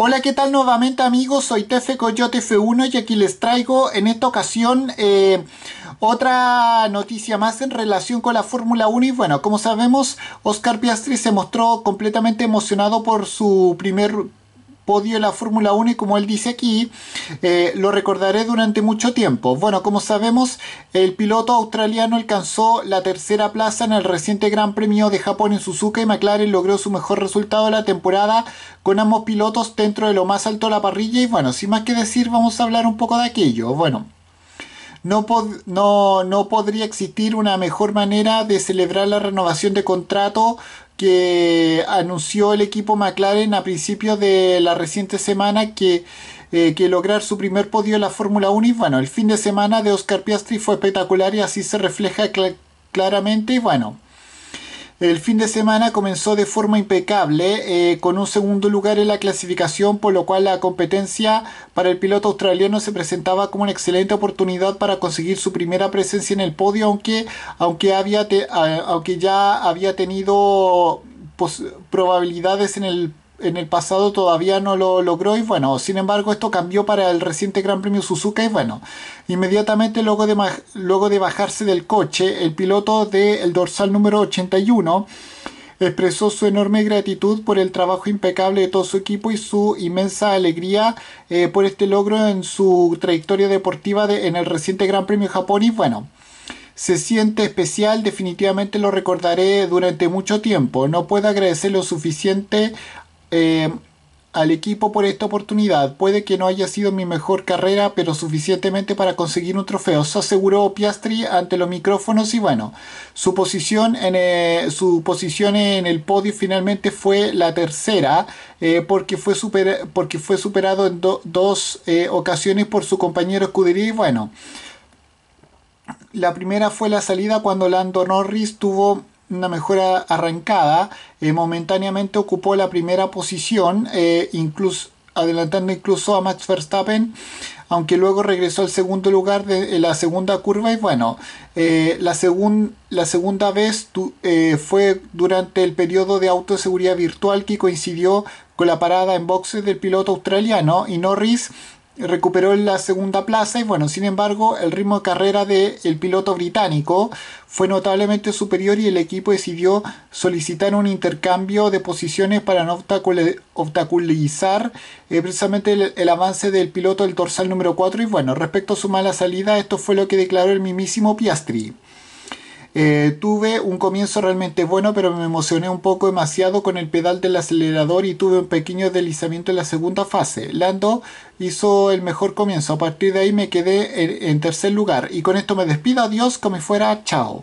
Hola, ¿qué tal nuevamente amigos? Soy Tefe Coyote F1 y aquí les traigo en esta ocasión eh, otra noticia más en relación con la Fórmula 1 y bueno, como sabemos, Oscar Piastri se mostró completamente emocionado por su primer podio de la Fórmula 1 y como él dice aquí, eh, lo recordaré durante mucho tiempo. Bueno, como sabemos, el piloto australiano alcanzó la tercera plaza en el reciente Gran Premio de Japón en Suzuka y McLaren logró su mejor resultado de la temporada con ambos pilotos dentro de lo más alto de la parrilla y bueno, sin más que decir, vamos a hablar un poco de aquello. Bueno, no, no, podría existir una mejor manera de celebrar la renovación de contrato que anunció el equipo McLaren a principios de la reciente semana que, eh, que lograr su primer podio en la Fórmula 1 y bueno, el fin de semana de Oscar Piastri fue espectacular y así se refleja claramente y bueno, el fin de semana comenzó de forma impecable eh, con un segundo lugar en la clasificación, por lo cual la competencia para el piloto australiano se presentaba como una excelente oportunidad para conseguir su primera presencia en el podio, aunque, aunque, había aunque ya había tenido probabilidades en el en el pasado todavía no lo logró y bueno, sin embargo esto cambió para el reciente Gran Premio Suzuka y bueno, inmediatamente luego de, luego de bajarse del coche, el piloto del dorsal número 81 expresó su enorme gratitud por el trabajo impecable de todo su equipo y su inmensa alegría eh, por este logro en su trayectoria deportiva de, en el reciente Gran Premio Japón y bueno, se siente especial, definitivamente lo recordaré durante mucho tiempo. No puedo agradecer lo suficiente eh, al equipo por esta oportunidad. Puede que no haya sido mi mejor carrera, pero suficientemente para conseguir un trofeo, se aseguró Piastri ante los micrófonos y bueno, su posición en, eh, su posición en el podio finalmente fue la tercera, eh, porque, fue super, porque fue superado en dos ocasiones por su compañero Scuderi y bueno. La primera fue la salida cuando Lando Norris tuvo una mejora arrancada, eh, momentáneamente ocupó la primera posición, eh, incluso, adelantando incluso a Max Verstappen, aunque luego regresó al segundo lugar de, la segunda curva y bueno, eh, la, la, segunda vez fue durante el periodo de autoseguridad virtual que coincidió con la parada en boxes del piloto australiano y Norris recuperó la segunda plaza y bueno, sin embargo, el ritmo de carrera del piloto británico fue notablemente superior y el equipo decidió solicitar un intercambio de posiciones para no obstaculizar eh, precisamente el, avance del piloto del dorsal número 4 y bueno, respecto a su mala salida, esto fue lo que declaró el mismísimo Piastri. Eh, tuve un comienzo realmente bueno, pero me emocioné un poco demasiado con el pedal del acelerador y tuve un pequeño deslizamiento en la segunda fase. Lando hizo el mejor comienzo. A partir de ahí me quedé en, tercer lugar. Y con esto me despido. Adiós, como fuera. Chao.